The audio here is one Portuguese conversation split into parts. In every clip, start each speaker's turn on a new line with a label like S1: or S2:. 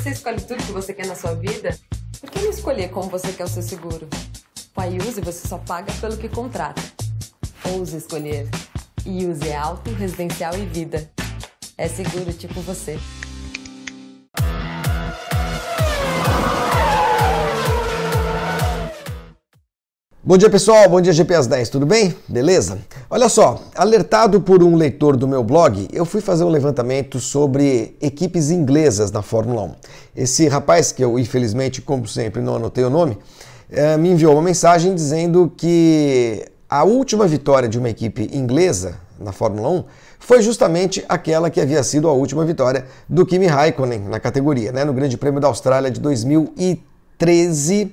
S1: você escolhe tudo que você quer na sua vida, por que não escolher como você quer o seu seguro? Com a Use você só paga pelo que contrata. Ouse escolher. Use é alto, residencial e vida. É seguro tipo você. Bom dia pessoal, bom dia GPS 10, tudo bem? Beleza? Olha só, alertado por um leitor do meu blog, eu fui fazer um levantamento sobre equipes inglesas na Fórmula 1. Esse rapaz, que eu infelizmente, como sempre, não anotei o nome, eh, me enviou uma mensagem dizendo que a última vitória de uma equipe inglesa na Fórmula 1 foi justamente aquela que havia sido a última vitória do Kimi Raikkonen na categoria, né, no Grande Prêmio da Austrália de 2013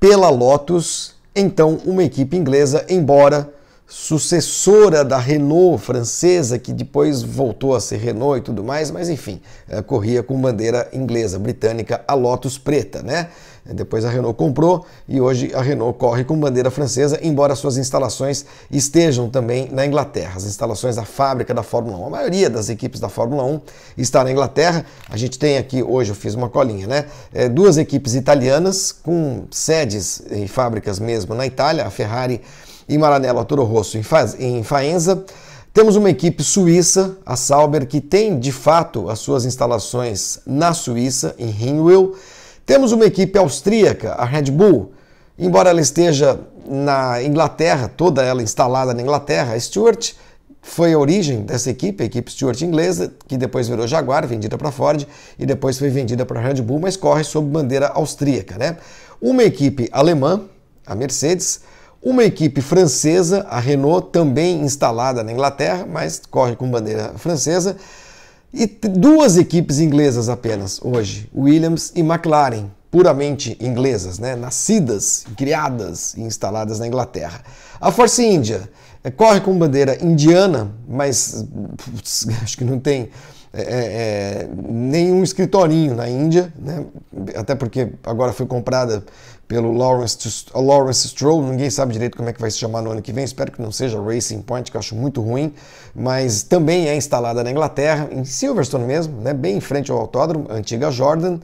S1: pela Lotus então, uma equipe inglesa, embora sucessora da Renault francesa, que depois voltou a ser Renault e tudo mais, mas enfim, eh, corria com bandeira inglesa, britânica, a Lotus preta, né? Depois a Renault comprou e hoje a Renault corre com bandeira francesa, embora suas instalações estejam também na Inglaterra. As instalações da fábrica da Fórmula 1, a maioria das equipes da Fórmula 1 está na Inglaterra. A gente tem aqui, hoje eu fiz uma colinha, né? É, duas equipes italianas com sedes e fábricas mesmo na Itália, a Ferrari e Maranello a Toro Rosso em, Fa em Faenza. Temos uma equipe suíça, a Sauber, que tem de fato as suas instalações na Suíça, em Hinwil temos uma equipe austríaca, a Red Bull, embora ela esteja na Inglaterra, toda ela instalada na Inglaterra, a Stewart foi a origem dessa equipe, a equipe Stewart inglesa, que depois virou Jaguar, vendida para Ford e depois foi vendida para a Red Bull, mas corre sob bandeira austríaca, né? Uma equipe alemã, a Mercedes, uma equipe francesa, a Renault, também instalada na Inglaterra, mas corre com bandeira francesa e duas equipes inglesas apenas hoje, Williams e McLaren, puramente inglesas, né? nascidas, criadas e instaladas na Inglaterra. A Force India é, corre com bandeira indiana, mas acho que não tem é, é, é escritorinho na Índia, né? até porque agora foi comprada pelo Lawrence, Lawrence Stroll, ninguém sabe direito como é que vai se chamar no ano que vem, espero que não seja Racing Point, que eu acho muito ruim, mas também é instalada na Inglaterra, em Silverstone mesmo, né? bem em frente ao autódromo, antiga Jordan,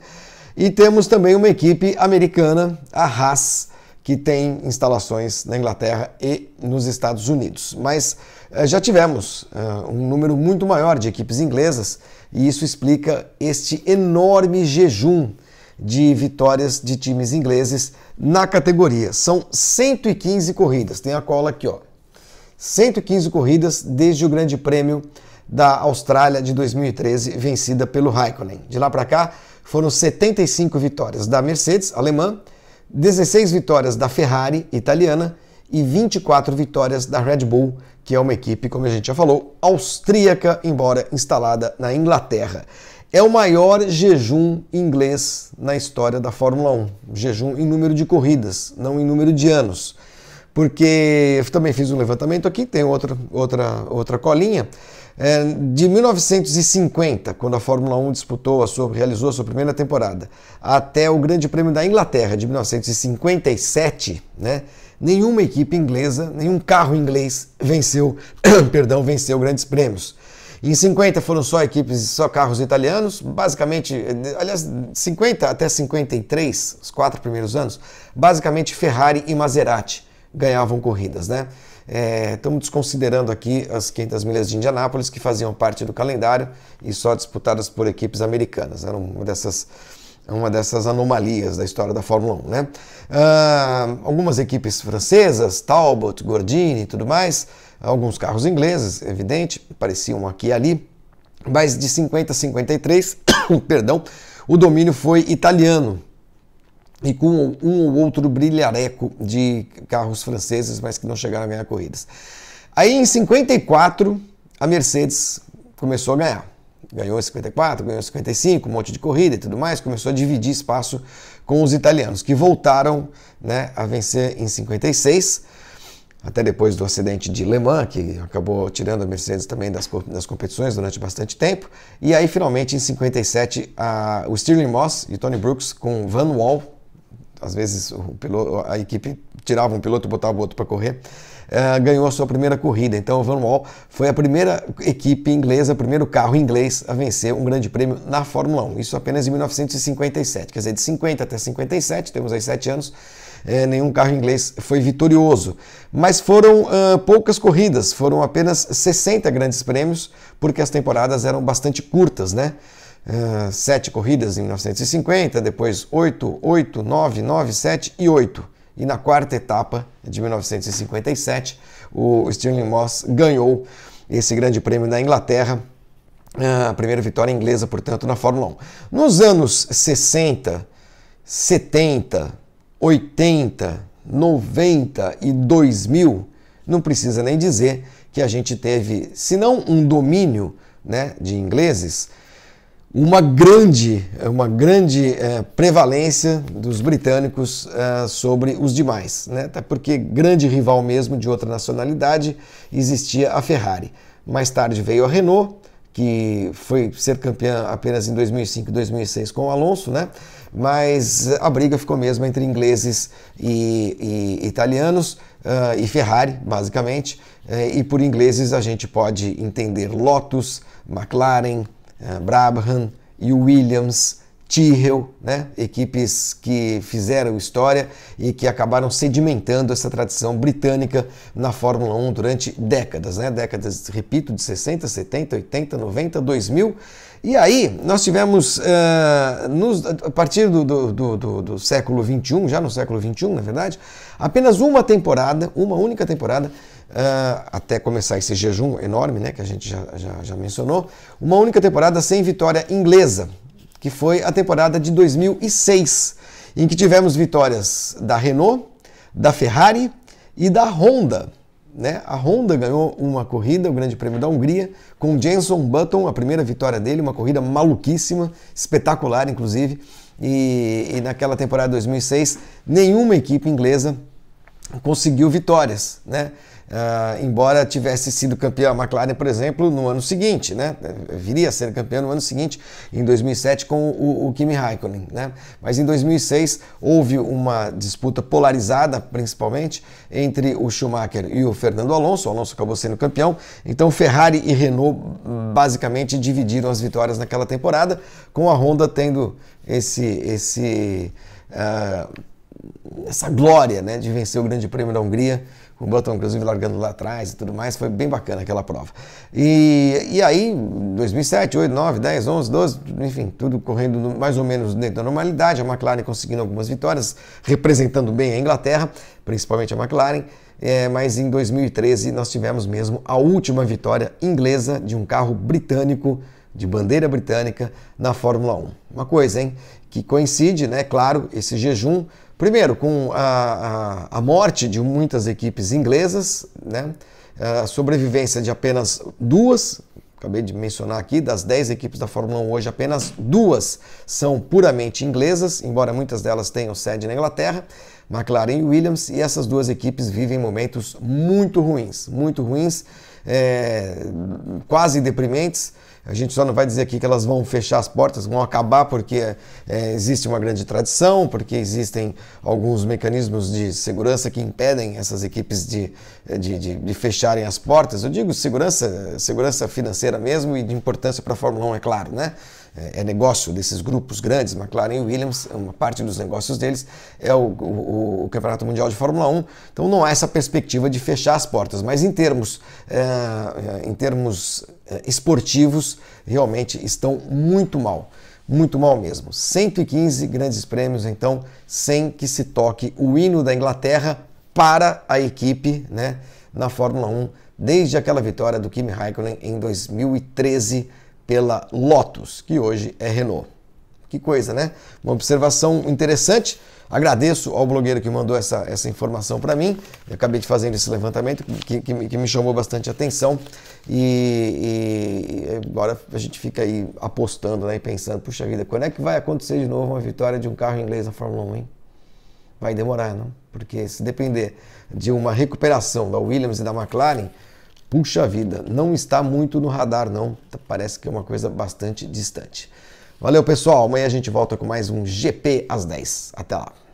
S1: e temos também uma equipe americana, a Haas, que tem instalações na Inglaterra e nos Estados Unidos. Mas eh, já tivemos eh, um número muito maior de equipes inglesas e isso explica este enorme jejum de vitórias de times ingleses na categoria. São 115 corridas, tem a cola aqui, ó. 115 corridas desde o Grande Prêmio da Austrália de 2013, vencida pelo Raikkonen. De lá para cá, foram 75 vitórias da Mercedes alemã, 16 vitórias da Ferrari italiana e 24 vitórias da Red Bull, que é uma equipe, como a gente já falou, austríaca, embora instalada na Inglaterra. É o maior jejum inglês na história da Fórmula 1. Jejum em número de corridas, não em número de anos porque eu também fiz um levantamento aqui, tem outra, outra, outra colinha. É, de 1950, quando a Fórmula 1 disputou a sua, realizou a sua primeira temporada, até o Grande Prêmio da Inglaterra de 1957, né, nenhuma equipe inglesa, nenhum carro inglês venceu, perdão, venceu grandes prêmios. Em 50 foram só equipes, só carros italianos, basicamente, aliás, 50 até 53, os quatro primeiros anos, basicamente Ferrari e Maserati ganhavam corridas, né? Estamos é, desconsiderando aqui as 500 milhas de Indianápolis, que faziam parte do calendário e só disputadas por equipes americanas. Era uma dessas, uma dessas anomalias da história da Fórmula 1. Né? Ah, algumas equipes francesas, Talbot, Gordini e tudo mais, alguns carros ingleses, evidente, apareciam aqui e ali, mas de 50 a 53, perdão, o domínio foi italiano e com um ou outro brilhareco de carros franceses, mas que não chegaram a ganhar corridas. Aí em 54, a Mercedes começou a ganhar. Ganhou em 54, ganhou em 55, um monte de corrida e tudo mais, começou a dividir espaço com os italianos, que voltaram né, a vencer em 56, até depois do acidente de Le Mans, que acabou tirando a Mercedes também das, das competições durante bastante tempo. E aí, finalmente, em 57, a, o Stirling Moss e Tony Brooks, com Van Wall, às vezes piloto, a equipe tirava um piloto e botava o outro para correr, eh, ganhou a sua primeira corrida. Então a Van Wall foi a primeira equipe inglesa, o primeiro carro inglês a vencer um grande prêmio na Fórmula 1. Isso apenas em 1957, quer dizer, de 50 até 57, temos aí 7 anos, é, nenhum carro inglês foi vitorioso. Mas foram uh, poucas corridas, foram apenas 60 grandes prêmios, porque as temporadas eram bastante curtas, né? Ah, sete corridas em 1950, depois 8, 8, 9, 9, 7 e 8. E na quarta etapa de 1957, o Stirling Moss ganhou esse grande prêmio da Inglaterra, ah, a primeira vitória inglesa, portanto, na Fórmula 1. Nos anos 60, 70, 80, 90 e 2000, não precisa nem dizer que a gente teve, se não um domínio né, de ingleses, uma grande, é, uma grande é, prevalência dos britânicos é, sobre os demais, né? até porque grande rival mesmo de outra nacionalidade existia a Ferrari. Mais tarde veio a Renault, que foi ser campeã apenas em 2005 e 2006 com o Alonso, né? mas a briga ficou mesmo entre ingleses e, e italianos, uh, e Ferrari, basicamente, é, e por ingleses a gente pode entender Lotus, McLaren, é, Brabham e Williams, Tyrrell, né? equipes que fizeram história e que acabaram sedimentando essa tradição britânica na Fórmula 1 durante décadas, né? décadas, repito, de 60, 70, 80, 90, 2000. E aí nós tivemos, uh, nos, a partir do, do, do, do século 21, já no século 21, na verdade, apenas uma temporada, uma única temporada, uh, até começar esse jejum enorme, né, que a gente já, já, já mencionou, uma única temporada sem vitória inglesa, que foi a temporada de 2006, em que tivemos vitórias da Renault, da Ferrari e da Honda. Né? A Honda ganhou uma corrida, o Grande Prêmio da Hungria, com Jenson Button, a primeira vitória dele, uma corrida maluquíssima, espetacular, inclusive. E, e naquela temporada de 2006, nenhuma equipe inglesa conseguiu vitórias, né? Uh, embora tivesse sido campeão a McLaren, por exemplo, no ano seguinte, né? viria a ser campeão no ano seguinte, em 2007, com o, o Kimi Raikkonen. Né? Mas em 2006 houve uma disputa polarizada, principalmente, entre o Schumacher e o Fernando Alonso. O Alonso acabou sendo campeão, então Ferrari e Renault basicamente dividiram as vitórias naquela temporada, com a Honda tendo esse. esse uh, essa glória né, de vencer o Grande Prêmio da Hungria, com o Button inclusive largando lá atrás e tudo mais, foi bem bacana aquela prova. E, e aí, 2007, 8, 9, 10, 11, 12, enfim, tudo correndo no, mais ou menos dentro da normalidade, a McLaren conseguindo algumas vitórias, representando bem a Inglaterra, principalmente a McLaren, é, mas em 2013 nós tivemos mesmo a última vitória inglesa de um carro britânico, de bandeira britânica, na Fórmula 1. Uma coisa, hein? Que coincide, né? Claro, esse jejum Primeiro, com a, a, a morte de muitas equipes inglesas, né? a sobrevivência de apenas duas, acabei de mencionar aqui, das 10 equipes da Fórmula 1 hoje, apenas duas são puramente inglesas, embora muitas delas tenham sede na Inglaterra, McLaren e Williams, e essas duas equipes vivem momentos muito ruins, muito ruins, é, quase deprimentes. A gente só não vai dizer aqui que elas vão fechar as portas, vão acabar porque é, existe uma grande tradição, porque existem alguns mecanismos de segurança que impedem essas equipes de, de, de, de fecharem as portas. Eu digo segurança, segurança financeira mesmo e de importância para a Fórmula 1, é claro, né? É, é negócio desses grupos grandes, McLaren e Williams, uma parte dos negócios deles é o, o, o Campeonato Mundial de Fórmula 1. Então não há essa perspectiva de fechar as portas, mas em termos é, eh, em termos eh, esportivos, realmente estão muito mal. Muito mal mesmo. 115 grandes prêmios, então, sem que se toque o hino da Inglaterra para a equipe né, na Fórmula 1, desde aquela vitória do Kimi Raikkonen em 2013 pela Lotus, que hoje é Renault. Que coisa, né? Uma observação interessante. Agradeço ao blogueiro que mandou essa, essa informação para mim. Eu acabei de fazer esse levantamento que, que, que me chamou bastante atenção. E, e, agora a gente fica aí apostando né, e pensando: puxa vida, quando é que vai acontecer de novo uma vitória de um carro inglês na Fórmula 1? Hein? Vai demorar, não? Porque se depender de uma recuperação da Williams e da McLaren, puxa vida, não está muito no radar, não. Parece que é uma coisa bastante distante. Valeu, pessoal. Amanhã a gente volta com mais um GP às 10. Até lá.